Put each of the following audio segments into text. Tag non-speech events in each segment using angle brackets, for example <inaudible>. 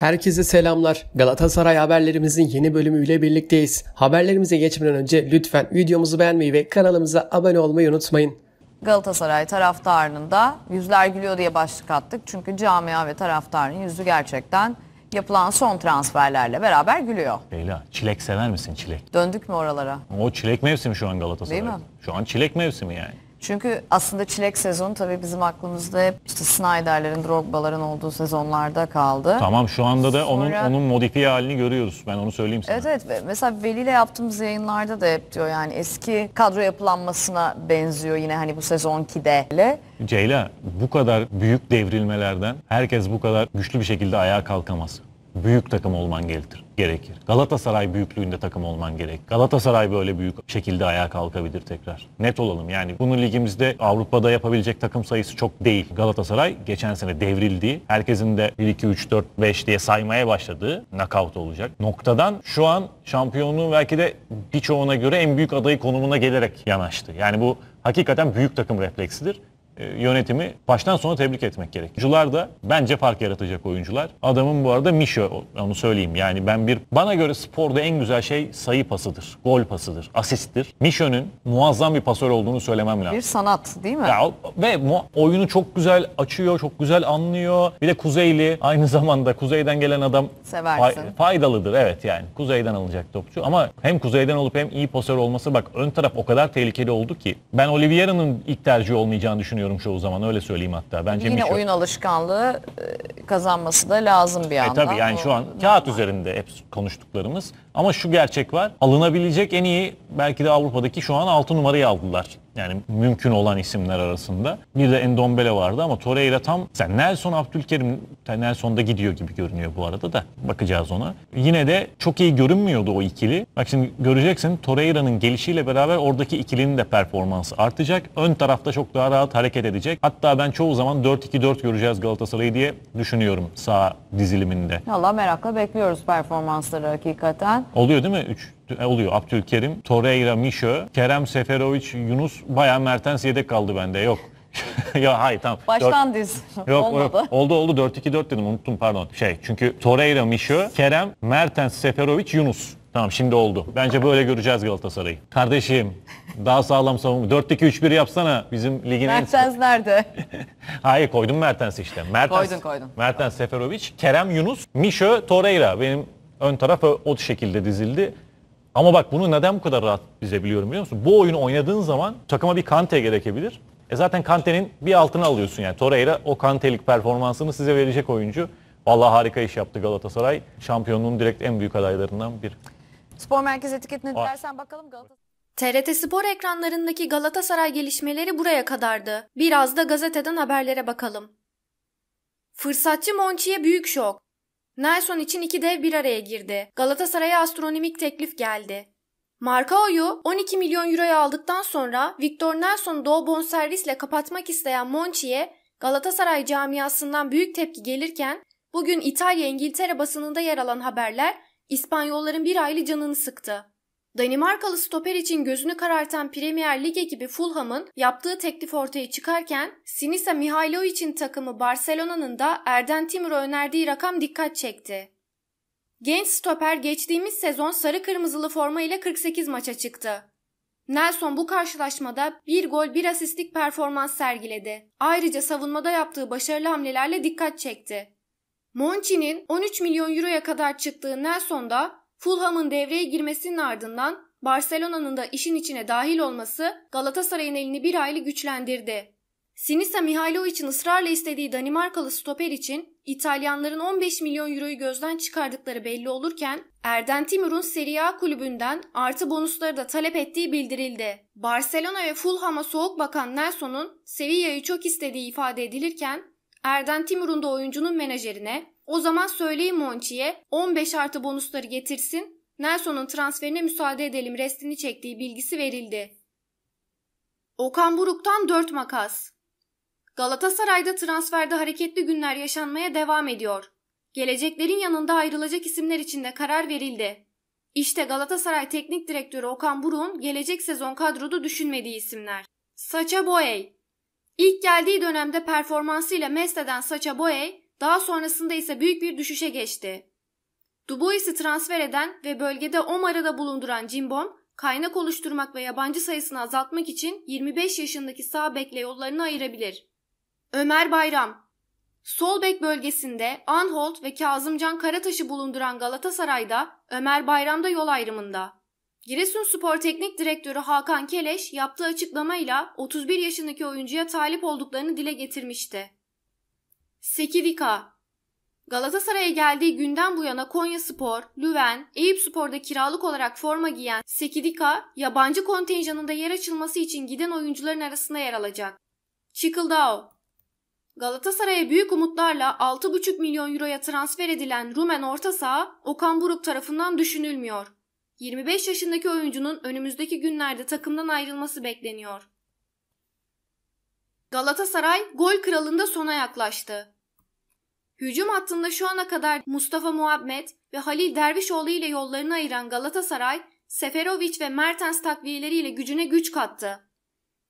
Herkese selamlar. Galatasaray haberlerimizin yeni bölümüyle birlikteyiz. Haberlerimize geçmeden önce lütfen videomuzu beğenmeyi ve kanalımıza abone olmayı unutmayın. Galatasaray taraftarının da yüzler gülüyor diye başlık attık. Çünkü camia ve taraftarın yüzü gerçekten yapılan son transferlerle beraber gülüyor. Leyla çilek sever misin çilek? Döndük mü oralara? O çilek mevsimi şu an Galatasaray Değil mi? Şu an çilek mevsimi yani. Çünkü aslında çilek sezonu tabii bizim aklımızda hep işte Snyder'lerin, Drogba'ların olduğu sezonlarda kaldı. Tamam şu anda da onun Sonra- onun modifiye halini görüyoruz. Ben onu söyleyeyim sana. Evet evet mesela Veli ile yaptığımız yayınlarda da hep diyor yani eski kadro yapılanmasına benziyor yine hani bu sezonki de. Ceyla bu kadar büyük devrilmelerden herkes bu kadar güçlü bir şekilde ayağa kalkamaz büyük takım olman gelir, gerekir. Galatasaray büyüklüğünde takım olman gerek. Galatasaray böyle büyük şekilde ayağa kalkabilir tekrar. Net olalım yani bunu ligimizde Avrupa'da yapabilecek takım sayısı çok değil. Galatasaray geçen sene devrildi. Herkesin de 1 2 3 4 5 diye saymaya başladığı knockout olacak. Noktadan şu an şampiyonluğu belki de birçoğuna göre en büyük adayı konumuna gelerek yanaştı. Yani bu hakikaten büyük takım refleksidir. E, yönetimi baştan sona tebrik etmek gerek. Oyuncular da bence fark yaratacak oyuncular. Adamın bu arada Mişo onu söyleyeyim. Yani ben bir bana göre sporda en güzel şey sayı pasıdır. Gol pasıdır. Asisttir. Mişo'nun muazzam bir pasör olduğunu söylemem lazım. Bir sanat değil mi? Ya, ve oyunu çok güzel açıyor. Çok güzel anlıyor. Bir de Kuzeyli aynı <laughs> zamanda Kuzey'den gelen adam Seversin. faydalıdır. Evet yani. Kuzey'den alınacak topçu. Ama hem Kuzey'den olup hem iyi pasör olması bak ön taraf o kadar tehlikeli oldu ki. Ben Oliveira'nın ilk tercih olmayacağını düşünüyorum oynamıyorum çoğu zaman öyle söyleyeyim hatta. Bence Yine oyun alışkanlığı e, kazanması da lazım bir anda. E tabii yani şu an kağıt üzerinde hep konuştuklarımız ama şu gerçek var. Alınabilecek en iyi belki de Avrupa'daki şu an 6 numarayı aldılar. Yani mümkün olan isimler arasında. Bir de Endombele vardı ama Torreira tam sen Nelson Abdülkerim Nelson'da gidiyor gibi görünüyor bu arada da bakacağız ona. Yine de çok iyi görünmüyordu o ikili. Bak şimdi göreceksin Torreira'nın gelişiyle beraber oradaki ikilinin de performansı artacak. Ön tarafta çok daha rahat hareket edecek. Hatta ben çoğu zaman 4-2-4 göreceğiz Galatasaray'ı diye düşünüyorum sağ diziliminde. Allah merakla bekliyoruz performansları hakikaten. Oluyor değil mi? 3 e, oluyor. Abdülkerim, Torreira, Mişo, Kerem Seferovic, Yunus bayağı Mertens yedek kaldı bende. Yok. <laughs> ya hayır tamam. Baştan Dört... düz. Yok, Yok. Oldu oldu 4-2-4 dedim unuttum pardon. Şey çünkü Torreira, Mişo, Kerem, Mertens, Seferovic, Yunus. Tamam şimdi oldu. Bence böyle göreceğiz Galatasaray'ı. Kardeşim daha sağlam savunma. 4-2-3-1 yapsana bizim ligin Mertens en... nerede? <laughs> Hayır koydum Mertens işte. Mertens, koydun koydun. Mertens, Seferovic, Kerem Yunus, Mişo, Torreira. Benim Ön tarafa o şekilde dizildi. Ama bak bunu neden bu kadar rahat bize biliyorum biliyor musun? Bu oyunu oynadığın zaman takıma bir Kante gerekebilir. E zaten Kante'nin bir altını alıyorsun yani. Torreira o Kante'lik performansını size verecek oyuncu. Vallahi harika iş yaptı Galatasaray. Şampiyonluğun direkt en büyük adaylarından bir. Spor merkez etiketini dilersen bakalım Galatasaray. TRT Spor ekranlarındaki Galatasaray gelişmeleri buraya kadardı. Biraz da gazeteden haberlere bakalım. Fırsatçı Monchi'ye büyük şok. Nelson için iki dev bir araya girdi. Galatasaray'a astronomik teklif geldi. Marcao'yu 12 milyon euroya aldıktan sonra Victor Nelson Doğu bonservisle kapatmak isteyen Monchi'ye Galatasaray camiasından büyük tepki gelirken bugün İtalya İngiltere basınında yer alan haberler İspanyolların bir aylı canını sıktı. Danimarkalı stoper için gözünü karartan Premier Lig ekibi Fulham'ın yaptığı teklif ortaya çıkarken Sinisa Mihailov takımı Barcelona'nın da Erden Timur'a önerdiği rakam dikkat çekti. Genç stoper geçtiğimiz sezon sarı kırmızılı forma ile 48 maça çıktı. Nelson bu karşılaşmada bir gol bir asistlik performans sergiledi. Ayrıca savunmada yaptığı başarılı hamlelerle dikkat çekti. Monchi'nin 13 milyon euroya kadar çıktığı Nelson da Fulham'ın devreye girmesinin ardından Barcelona'nın da işin içine dahil olması Galatasaray'ın elini bir hayli güçlendirdi. Sinisa Mihailovic'in ısrarla istediği Danimarkalı stoper için İtalyanların 15 milyon euroyu gözden çıkardıkları belli olurken Erden Timur'un Serie A kulübünden artı bonusları da talep ettiği bildirildi. Barcelona ve Fulham'a soğuk bakan Nelson'un Sevilla'yı çok istediği ifade edilirken Erden Timur'un da oyuncunun menajerine o zaman söyleyeyim Monchi'ye 15 artı bonusları getirsin. Nelson'un transferine müsaade edelim restini çektiği bilgisi verildi. Okan Buruk'tan 4 makas. Galatasaray'da transferde hareketli günler yaşanmaya devam ediyor. Geleceklerin yanında ayrılacak isimler için de karar verildi. İşte Galatasaray Teknik Direktörü Okan Buruk'un gelecek sezon kadroda düşünmediği isimler. Saça Boey İlk geldiği dönemde performansıyla mest eden Sacha Boey, daha sonrasında ise büyük bir düşüşe geçti. Dubois'i transfer eden ve bölgede Omar'da bulunduran Cimbom, kaynak oluşturmak ve yabancı sayısını azaltmak için 25 yaşındaki sağ bekle yollarını ayırabilir. Ömer Bayram Sol bek bölgesinde Anholt ve Kazımcan Karataş'ı bulunduran Galatasaray'da Ömer Bayram'da yol ayrımında. Giresun Spor Teknik Direktörü Hakan Keleş yaptığı açıklamayla 31 yaşındaki oyuncuya talip olduklarını dile getirmişti. Sekivika Galatasaray'a geldiği günden bu yana Konya Spor, Lüven, Eyüp Spor'da kiralık olarak forma giyen Sekidika, yabancı kontenjanında yer açılması için giden oyuncuların arasında yer alacak. Çikildao Galatasaray'a büyük umutlarla 6,5 milyon euroya transfer edilen Rumen orta saha Okan Buruk tarafından düşünülmüyor. 25 yaşındaki oyuncunun önümüzdeki günlerde takımdan ayrılması bekleniyor. Galatasaray gol kralında sona yaklaştı. Hücum hattında şu ana kadar Mustafa Muhammed ve Halil Dervişoğlu ile yollarını ayıran Galatasaray, Seferovic ve Mertens takviyeleriyle gücüne güç kattı.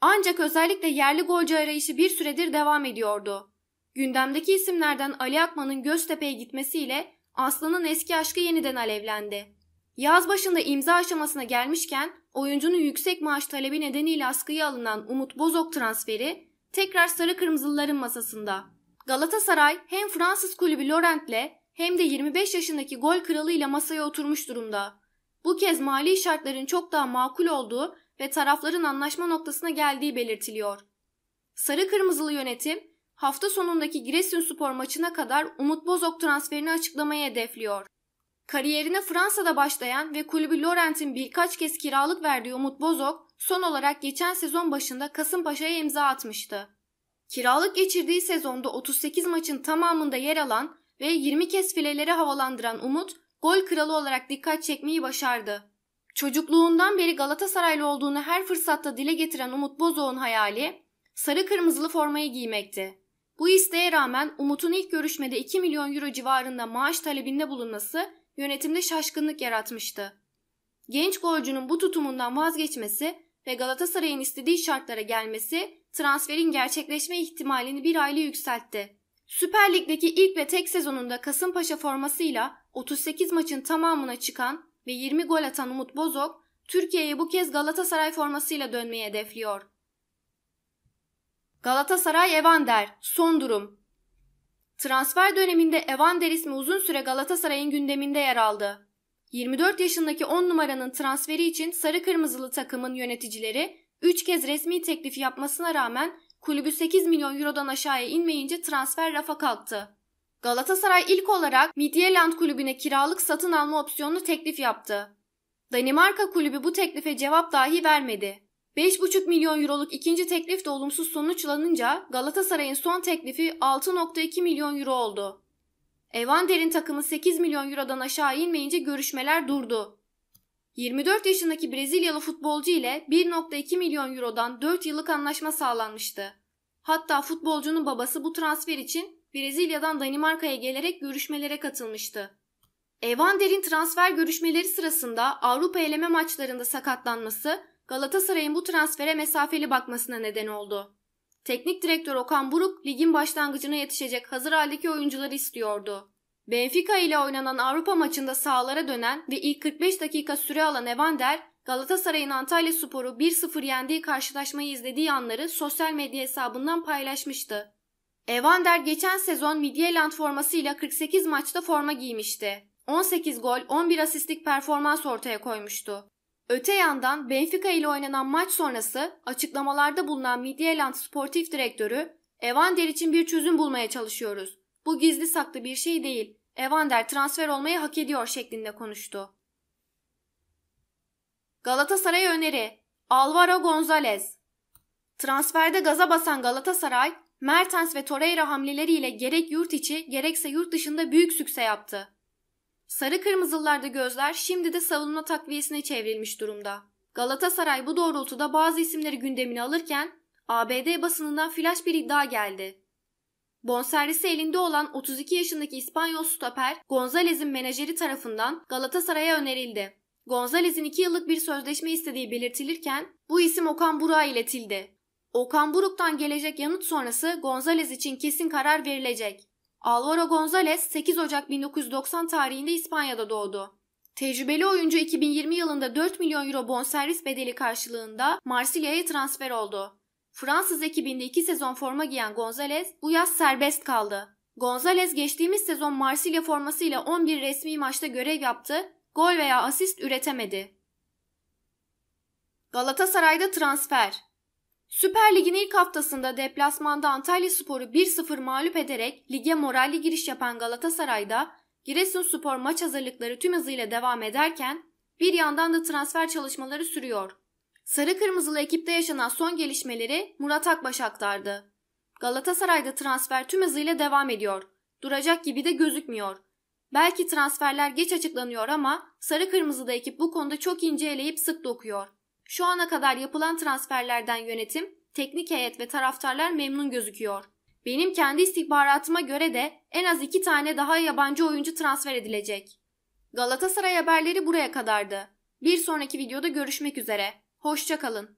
Ancak özellikle yerli golcü arayışı bir süredir devam ediyordu. Gündemdeki isimlerden Ali Akman'ın Göztepe'ye gitmesiyle Aslan'ın eski aşkı yeniden alevlendi. Yaz başında imza aşamasına gelmişken oyuncunun yüksek maaş talebi nedeniyle askıya alınan Umut Bozok transferi tekrar sarı kırmızıların masasında. Galatasaray hem Fransız kulübü Laurent'le hem de 25 yaşındaki gol kralıyla masaya oturmuş durumda. Bu kez mali şartların çok daha makul olduğu ve tarafların anlaşma noktasına geldiği belirtiliyor. Sarı Kırmızılı yönetim hafta sonundaki Spor maçına kadar Umut Bozok transferini açıklamayı hedefliyor. Kariyerine Fransa'da başlayan ve kulübü Laurent'in birkaç kez kiralık verdiği Umut Bozok, Son olarak geçen sezon başında Kasımpaşa'ya imza atmıştı. Kiralık geçirdiği sezonda 38 maçın tamamında yer alan ve 20 kez fileleri havalandıran Umut, gol kralı olarak dikkat çekmeyi başardı. Çocukluğundan beri Galatasaraylı olduğunu her fırsatta dile getiren Umut Bozoğ'un hayali, sarı kırmızılı formayı giymekti. Bu isteğe rağmen Umut'un ilk görüşmede 2 milyon euro civarında maaş talebinde bulunması yönetimde şaşkınlık yaratmıştı. Genç golcünün bu tutumundan vazgeçmesi ve Galatasaray'ın istediği şartlara gelmesi transferin gerçekleşme ihtimalini bir aile yükseltti. Süper Lig'deki ilk ve tek sezonunda Kasımpaşa formasıyla 38 maçın tamamına çıkan ve 20 gol atan Umut Bozok, Türkiye'ye bu kez Galatasaray formasıyla dönmeyi hedefliyor. Galatasaray Evander, son durum. Transfer döneminde Evander ismi uzun süre Galatasaray'ın gündeminde yer aldı. 24 yaşındaki 10 numaranın transferi için sarı kırmızılı takımın yöneticileri 3 kez resmi teklif yapmasına rağmen kulübü 8 milyon eurodan aşağıya inmeyince transfer rafa kalktı. Galatasaray ilk olarak Midtjylland kulübüne kiralık satın alma opsiyonlu teklif yaptı. Danimarka kulübü bu teklife cevap dahi vermedi. 5,5 milyon euroluk ikinci teklif de olumsuz sonuçlanınca Galatasaray'ın son teklifi 6,2 milyon euro oldu. Evander'in takımı 8 milyon eurodan aşağı inmeyince görüşmeler durdu. 24 yaşındaki Brezilyalı futbolcu ile 1.2 milyon eurodan 4 yıllık anlaşma sağlanmıştı. Hatta futbolcunun babası bu transfer için Brezilya'dan Danimarka'ya gelerek görüşmelere katılmıştı. Evander'in transfer görüşmeleri sırasında Avrupa eleme maçlarında sakatlanması Galatasaray'ın bu transfere mesafeli bakmasına neden oldu. Teknik direktör Okan Buruk ligin başlangıcına yetişecek hazır haldeki oyuncuları istiyordu. Benfica ile oynanan Avrupa maçında sahalara dönen ve ilk 45 dakika süre alan Evander, Galatasaray'ın Antalya Sporu 1-0 yendiği karşılaşmayı izlediği anları sosyal medya hesabından paylaşmıştı. Evander geçen sezon Midyeland formasıyla 48 maçta forma giymişti. 18 gol, 11 asistlik performans ortaya koymuştu. Öte yandan Benfica ile oynanan maç sonrası açıklamalarda bulunan Midyeland Sportif Direktörü Evander için bir çözüm bulmaya çalışıyoruz. Bu gizli saklı bir şey değil. Evander transfer olmayı hak ediyor şeklinde konuştu. Galatasaray öneri Alvaro Gonzalez Transferde gaza basan Galatasaray, Mertens ve Torreira hamleleriyle gerek yurt içi gerekse yurt dışında büyük sükse yaptı. Sarı kırmızılılarda gözler şimdi de savunma takviyesine çevrilmiş durumda. Galatasaray bu doğrultuda bazı isimleri gündemine alırken ABD basınından flash bir iddia geldi. Bonservisi elinde olan 32 yaşındaki İspanyol stoper Gonzalez'in menajeri tarafından Galatasaray'a önerildi. Gonzalez'in 2 yıllık bir sözleşme istediği belirtilirken bu isim Okan Buruk'a iletildi. Okan Buruk'tan gelecek yanıt sonrası Gonzalez için kesin karar verilecek. Alvaro González, 8 Ocak 1990 tarihinde İspanya'da doğdu. Tecrübeli oyuncu 2020 yılında 4 milyon euro bonservis bedeli karşılığında Marsilya'ya transfer oldu. Fransız ekibinde 2 sezon forma giyen González bu yaz serbest kaldı. González geçtiğimiz sezon Marsilya formasıyla 11 resmi maçta görev yaptı, gol veya asist üretemedi. Galatasaray'da transfer Süper Lig'in ilk haftasında deplasmanda Antalya Sporu 1-0 mağlup ederek lige moralli giriş yapan Galatasaray'da Giresunspor maç hazırlıkları tüm hızıyla devam ederken bir yandan da transfer çalışmaları sürüyor. Sarı Kırmızılı ekipte yaşanan son gelişmeleri Murat Akbaş aktardı. Galatasaray'da transfer tüm hızıyla devam ediyor. Duracak gibi de gözükmüyor. Belki transferler geç açıklanıyor ama sarı kırmızıda ekip bu konuda çok ince eleyip sık dokuyor. Şu ana kadar yapılan transferlerden yönetim, teknik heyet ve taraftarlar memnun gözüküyor. Benim kendi istihbaratıma göre de en az iki tane daha yabancı oyuncu transfer edilecek. Galatasaray haberleri buraya kadardı. Bir sonraki videoda görüşmek üzere. Hoşçakalın.